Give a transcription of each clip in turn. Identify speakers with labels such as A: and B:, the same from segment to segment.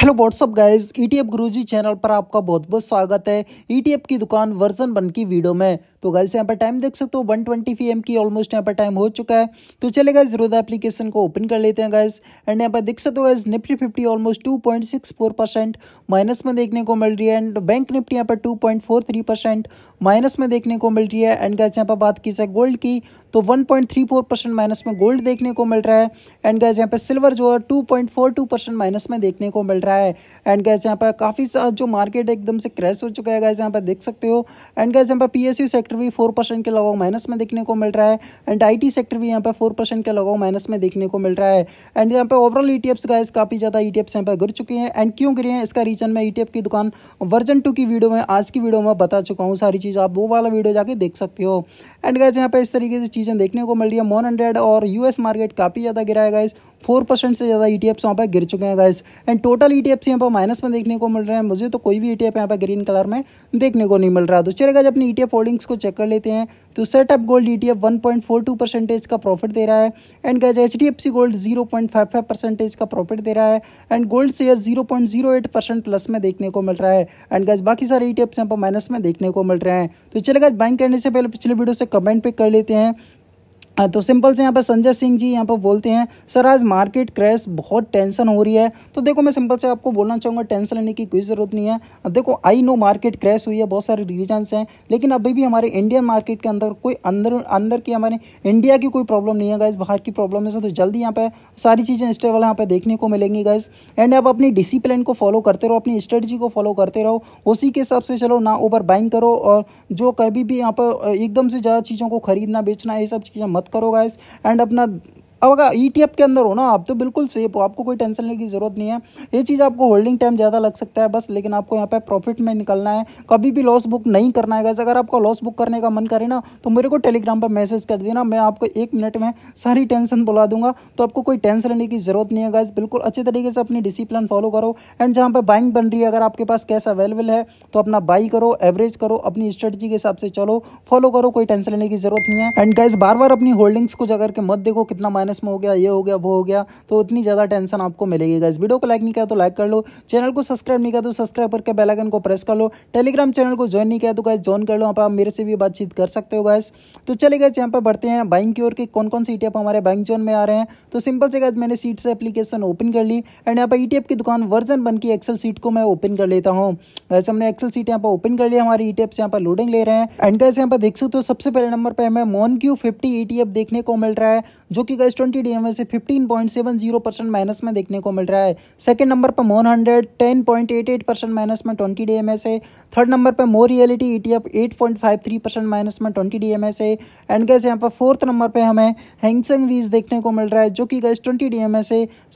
A: hello what's up guys E T F Guruji channel पर आपका बहुत बहुत स्वागत है ई टी एफ की दुकान वर्जन बन की वीडियो में तो गाइज यहाँ पर टाइम देख सकते हो वन ट्वेंटी की ऑलमोस्ट यहाँ पर टाइम हो चुका है तो चले गए रोदा एप्लीकेशन को ओपन कर लेते हैं गाइज एंड यहाँ पर देख सकते हो guys Nifty fifty almost two point six four percent minus में देखने को मिल रही है एंड बैंक निफ्टी यहाँ पर two point four three percent minus में देखने को मिल रही है एंड गैस यहाँ पर बात की जाए गोल्ड की तो 1.34 परसेंट माइनस में गोल्ड देखने को मिल रहा है एंड गैस यहाँ पर सिल्वर जो है 2.42 परसेंट माइनस में देखने को मिल रहा है एंड गैस यहाँ पर काफ़ी जो मार्केट एकदम से क्रैश हो चुका है गैस यहाँ पर देख सकते हो एंड गैस यहाँ पर पी सेक्टर सेक्टर भी फोर परसेंट के लगाओ माइनस में देखने को मिल रहा है एंड आई सेक्टर भी यहाँ पे फोर परसेंट के लगाओ माइनस में देखने को मिल रहा है एंड यहाँ पे ओवरऑल ई टी काफ़ी ज़्यादा ई टी एफ्स यहाँ पर गिर चुके हैं एंड क्यों गिरे हैं इसका रीजन मैं ई टी एफ की दुकान वर्जन टू की वीडियो में आज की वीडियो में बता चुका हूँ सारी चीज़ आप वो वाला वीडियो जाके देख सकते हो एंड गाइज यहाँ पे इस तरीके से चीज़ें देखने को मिल रही है मोन हंड्रेड और यूएस मार्केट काफ़ी ज़्यादा गिराएगा इस फोर परसेंट से ज़्यादा ई e टी एफ्स यहाँ पर गिर चुके हैं guys and total E T Fs यहाँ पर माइनस में देखने को मिल रहे हैं मुझे तो कोई भी ई टी एफ यहाँ पर ग्रीन कलर में देखने को नहीं मिल रहा तो चलेगा जब अपनी ई टी एफ होल्डिंग्स को चेक कर लेते हैं तो setup gold E T F one point four two percentage का प्रॉफिट दे रहा है and guys H D F C gold zero point five five percentage का प्रॉफिट दे रहा है and gold share zero point zero eight percent plus में देखने को मिल रहा है एंड गैज बाकी सारे ई टी एफ्स यहाँ पर माइनस में देखने को मिल रहे हैं तो चलेगा बाइंग करने से पहले पिछले वीडियो से कमेंट पे कर लेते हैं तो सिंपल से यहाँ पर संजय सिंह जी यहाँ पर बोलते हैं सर आज मार्केट क्रैश बहुत टेंशन हो रही है तो देखो मैं सिंपल से आपको बोलना चाहूँगा टेंशन लेने की कोई ज़रूरत नहीं है देखो आई नो मार्केट क्रैश हुई है बहुत सारे रीजन्स हैं लेकिन अभी भी हमारे इंडियन मार्केट के अंदर कोई अंदर अंदर की हमारे इंडिया की कोई प्रॉब्लम नहीं है गाइज बाहर की प्रॉब्लम है तो जल्दी यहाँ पर सारी चीज़ें स्टेबल यहाँ पर देखने को मिलेंगी गाइज एंड आप अपनी डिसिप्लिन को फॉलो करते रहो अपनी स्ट्रेटजी को फॉलो करते रहो उसी के हिसाब से चलो ना ओवर बाइंग करो और जो कभी भी यहाँ पर एकदम से ज़्यादा चीज़ों को खरीदना बेचना ये सब चीज़ें मत करो गाइस एंड अपना अब अगर ई e के अंदर हो ना आप तो बिल्कुल सेफ हो आपको कोई टेंशन लेने की ज़रूरत नहीं है ये चीज़ आपको होल्डिंग टाइम ज़्यादा लग सकता है बस लेकिन आपको यहाँ पे प्रॉफिट में निकलना है कभी भी लॉस बुक नहीं करना है गैस अगर आपका लॉस बुक करने का मन करे ना तो मेरे को टेलीग्राम पर मैसेज कर देना मैं आपको एक मिनट में सारी टेंशन बुला दूंगा तो आपको कोई टेंशन लेने की ज़रूरत नहीं है गैस बिल्कुल अच्छे तरीके से अपनी डिसिप्लिन फॉलो करो एंड जहाँ पर बाइंग बन रही है अगर आपके पास कैश अवेलेबल है तो अपना बाई करो एवरेज करो अपनी स्ट्रेटजी के हिसाब से चलो फॉलो करो कोई टेंशन लेने की ज़रूरत नहीं है एंड गैस बार बार अपनी होल्डिंग्स को जगह के मत देखो कितना माइनस में हो गया ये हो गया वो हो गया तो उतनी ज़्यादा टेंशन आपको मिलेगी इस वीडियो को लाइक नहीं किया तो लाइक कर लो चैनल को सब्सक्राइब नहीं किया तो सब्सक्राइब करके बेलाइकन को प्रेस कर लो टेलीग्राम चैनल को ज्वाइन नहीं किया तो गैस ज्वाइन कर लो आप मेरे से भी बातचीत कर सकते हो गैस तो चले गए यहाँ पर बढ़ते हैं बाइंग की ओर के कौन कौन से ई e हमारे बैंक जोन में आ रहे हैं तो सिंपल से गैस मैंने सीट से एप्लीकेशन ओपन कर ली एंड यहाँ पर ई e की दुकान वर्जन बन की एक्सल सीट को मैं ओपन कर लेता हूँ वैसे हमने एक्सल सीट यहाँ पर ओपन कर लिया हमारी ई e से यहाँ पर लोडिंग ले रहे हैं एंड गैस यहाँ पर देख सकते हो सबसे पहले नंबर पर हमें मोन क्यू फिफ्टी ई देखने को मिल रहा है जो कि गैस ट्वेंटी डी से fifteen point seven zero percent minus में देखने को मिल रहा है सेकंड नंबर पर मोन hundred ten point eight eight percent minus में ट्वेंटी डी से थर्ड नंबर पर more reality E T F eight point five three percent minus में twenty D S and guys यहाँ पर फोर्थ नंबर पर हमें हैंगसंग वीज देखने को मिल रहा है जो कि गैस ट्वेंटी डी है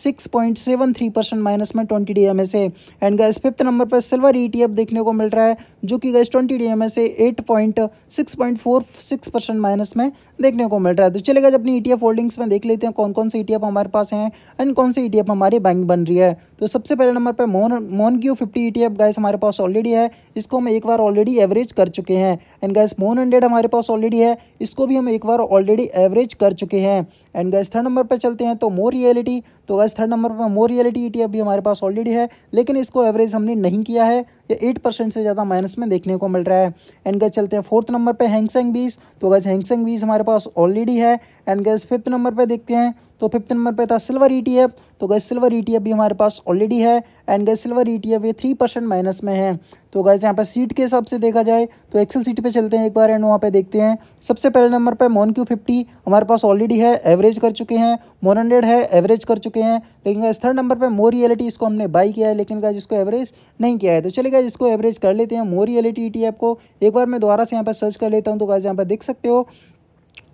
A: six point seven three percent minus में twenty D S and guys fifth number पर सिल्वर ई टी एफ देखने को मिल रहा है जो कि गैस ट्वेंटी डी एम से eight point six point four six percent minus में देखने को मिल रहा है तो चलेगा जब अपनी ई टी एफ होल्डिंग्स में देख लेते हैं कौन कौन से ई e हमारे पास हैं एंड कौन से ई e हमारे बैंक बन रही है तो सबसे पहले नंबर पर मोन मोन क्यू फिफ्टी ई टी हमारे पास ऑलरेडी है इसको हम एक बार ऑलरेडी एवरेज कर चुके हैं एंड गैस मोन हंड्रेड हमारे पास ऑलरेडी है इसको भी हम एक बार ऑलरेडी एवरेज कर चुके हैं एंड गैस थर्ड नंबर पर चलते हैं तो मोर रियलिटी तो गैस थर्ड नंबर पर मोर रियलिटी ई भी हमारे पास ऑलरेडी है लेकिन इसको एवरेज हमने नहीं किया है ये एट परसेंट से ज़्यादा माइनस में देखने को मिल रहा है एंड गैस चलते हैं फोर्थ नंबर पर हैंगसेंग बीस तो गैस हैंगसेंग बीस हमारे पास ऑलरेडी है एंड गैस फिफ्थ नंबर पर देखते हैं तो फिफ्थ नंबर पे था सिल्वर ई e तो गैस सिल्वर ई भी हमारे पास ऑलरेडी है एंड गैस सिल्वर ई ये थ्री परसेंट माइनस में है तो गैस यहाँ पे सीट के हिसाब से देखा जाए तो एक्सेल सीट पे चलते हैं एक बार एंड वहाँ पे देखते हैं सबसे पहले नंबर पे मोन क्यू फिफ्टी हमारे पास ऑलरेडी है एवरेज कर चुके हैं मोन हंड्रेड है एवरेज कर चुके हैं लेकिन गैस थर्ड नंबर पर मोर रियलिटी इसको हमने बाई किया है लेकिन गैस इसको एवरेज नहीं किया है तो चले गए इसको एवरेज कर लेते हैं मोर रियलिटी ई को एक बार मैं दोबारा से यहाँ पर सर्च कर लेता हूँ तो गैस यहाँ पर देख सकते हो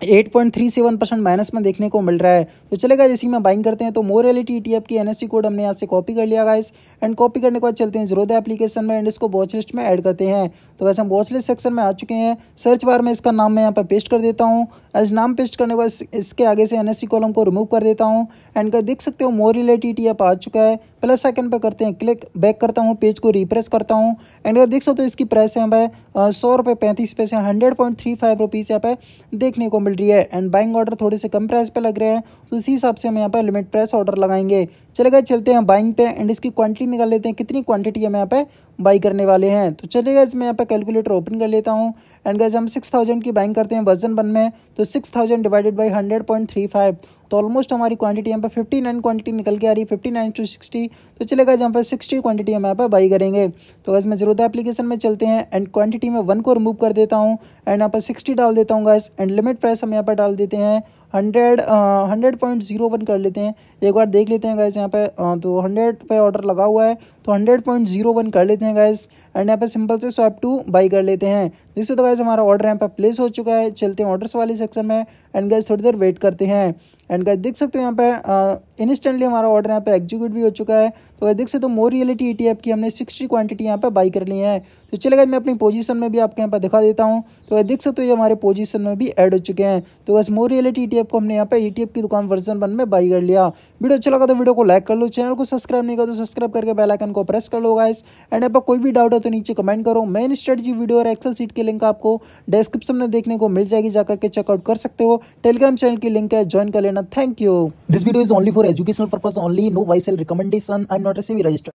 A: 8.37 परसेंट माइनस में देखने को मिल रहा है तो चलेगा जैसे मैं बाइंग करते हैं तो मोर ई टी एफ की एन कोड हमने यहाँ से कॉपी कर लिया गाइस एंड कॉपी करने के बाद चलते हैं जीरोदा एप्लीकेशन में एंड इसको वॉच लिस्ट में ऐड करते हैं तो वैसे हम वॉच लिस्ट सेक्शन में आ चुके हैं सर्च बार में इसका नाम मैं यहाँ पर पेस्ट कर देता हूँ एज नाम पेस्ट करने के बाद इसके आगे से एन कॉलम को रिमूव कर देता हूँ एंड देख सकते हो मोर रिलेटेड यहाँ पर आ चुका है प्लस सेकंड पर करते हैं क्लिक बैक करता हूँ पेज को रिप्रेस करता हूँ एंड अगर देख सकते हो इसकी प्राइस है भाई सौ रुपये पैंतीस पैसे hundred point three five rupees यहाँ पे देखने को मिल रही है एंड बाइंग ऑर्डर थोड़े से कम प्राइस पे लग रहे हैं तो इसी हिसाब से हम यहाँ पर लिमिट प्राइस ऑर्डर लगाएंगे चले गए चलते हैं बाइंग पे एंड इसकी क्वान्टिटी निकाल लेते हैं कितनी क्वांटिटी हम यहाँ पे बाई करने वाले हैं तो चलिए गैस मैं यहाँ पे कैलकुलेटर ओपन कर लेता हूँ एंड गैस हम सिक्स थाउजेंड की बाइंग करते हैं वजन वन में तो six thousand divided by hundred point three five तो ऑलमोस्ट हमारी क्वांटिटी यहाँ पर फिफ्टी नाइन क्वांटिटी निकल के आ रही है फिफ्टी नाइन टू सिक्सटी तो चले गए यहाँ पर सिक्सटी क्वांटिटी हम यहाँ पर बाई करेंगे तो गैस मैं जरूरत एप्लीकेशन में चलते हैं एंड क्वांटिटी में वन को रिमूव कर देता हूँ एंड यहाँ पर सिक्सटी डाल देता हूँ गैस एंड लिमिट प्राइस हम यहाँ पर डाल देते हैं hundred hundred point zero open कर लेते हैं एक बार देख लेते हैं गैस यहाँ पे तो हंड्रेड पे ऑर्डर लगा हुआ है तो हंड्रेड पॉइंट जीरो वन कर लेते हैं गाइस एंड यहाँ पे सिंपल से स्वैप टू बाई कर लेते हैं जिससे तो गाइस हमारा ऑर्डर यहाँ पे प्लेस हो चुका है चलते हैं ऑर्डर्स वाले सेक्शन में एंड गाइस थोड़ी देर वेट करते हैं एंड गाइस देख सकते हो यहाँ पे इंस्टेंटली हमारा ऑर्डर यहाँ पे एग्जीक्यूट भी हो चुका है तो गाइस देख सकते हो मोर रियलिटी ई की हमने सिक्सटी क्वांटिटी यहाँ पर बाई कर ली है तो चले गाइस मैं अपनी पोजिशन में भी आपके यहाँ पर दिखा देता हूँ तो गाइस देख सकते हो ये हमारे पोजीशन में भी एड हो चुके हैं तो गाइस मोर रियलिटी ई को हमने यहाँ पर ई e की दुकान वर्जन वन में बाई कर लिया वीडियो अच्छा लगा तो वीडियो को लाइक कर लो चैनल को सब्सक्राइब नहीं कर दो सब्सक्राइब करके बेलाइकन को प्रेस कर लो गाइस एंड आपका कोई भी डाउट हो तो नीचे कमेंट करो मेन स्ट्रेटजी वीडियो और एक्सेल सीट की लिंक आपको डिस्क्रिप्शन में देखने को मिल जाएगी जाकर के चेकआउट कर सकते हो टेलीग्राम चैनल की लिंक है ज्वाइन कर लेना thank you this video is only for educational purpose only no buy sell recommendation I not receive register